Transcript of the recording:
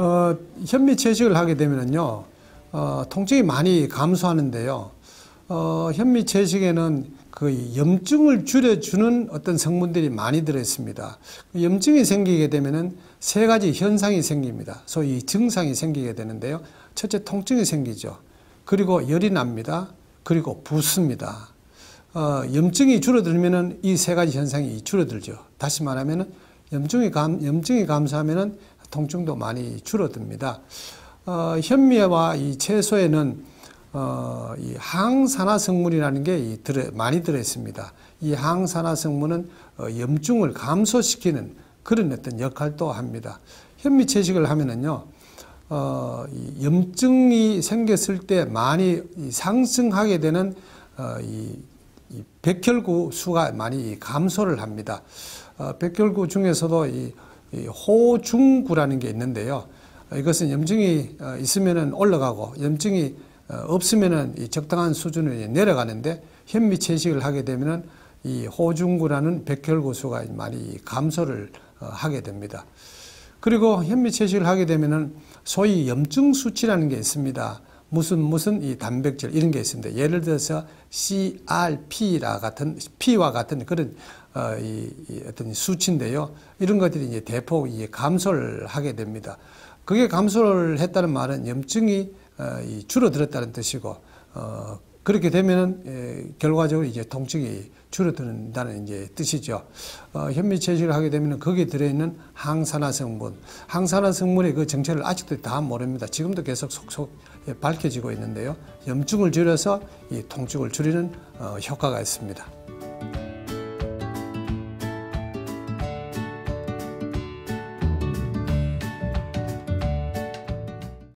어, 현미 채식을 하게 되면은요, 어, 통증이 많이 감소하는데요. 어, 현미 채식에는 그 염증을 줄여주는 어떤 성분들이 많이 들어있습니다. 그 염증이 생기게 되면은 세 가지 현상이 생깁니다. 소위 증상이 생기게 되는데요. 첫째 통증이 생기죠. 그리고 열이 납니다. 그리고 붓습니다. 어, 염증이 줄어들면은 이 세 가지 현상이 줄어들죠. 다시 말하면은 염증이 감 염증이 감소하면은 통증도 많이 줄어듭니다. 어, 현미와 이 채소에는 어, 이 항산화 성분이라는 게 들어, 많이 들어 있습니다. 이 항산화 성분은 어, 염증을 감소시키는 그런 어떤 역할도 합니다. 현미 채식을 하면은요, 어, 이 염증이 생겼을 때 많이 상승하게 되는 어, 이, 이 백혈구 수가 많이 감소를 합니다. 어, 백혈구 중에서도 이 호중구라는 게 있는데요. 이것은 염증이 어, 있으면은 올라가고 염증이 어, 없으면은 적당한 수준으로 내려가는데 현미 채식을 하게 되면은 이 호중구라는 백혈구수가 많이 감소를 어, 하게 됩니다. 그리고 현미 채식을 하게 되면은 소위 염증 수치라는 게 있습니다. 무슨 무슨 이 단백질 이런 게 있습니다. 예를 들어서 CRP라 같은 P와 같은 그런 어, 이, 이 어떤 수치인데요. 이런 것들이 이제 대폭 이 감소를 하게 됩니다. 그게 감소를 했다는 말은 염증이 어, 이 줄어들었다는 뜻이고 어, 그렇게 되면은 에, 예, 결과적으로 이제 통증이 줄어든다는 이제 뜻이죠. 어, 현미 채식을 하게 되면 은 거기에 들어있는 항산화 성분, 항산화 성분의 그 정체를 아직도 다 모릅니다. 지금도 계속 속속 예, 밝혀지고 있는데요. 염증을 줄여서 이 통증을 줄이는 어, 효과가 있습니다.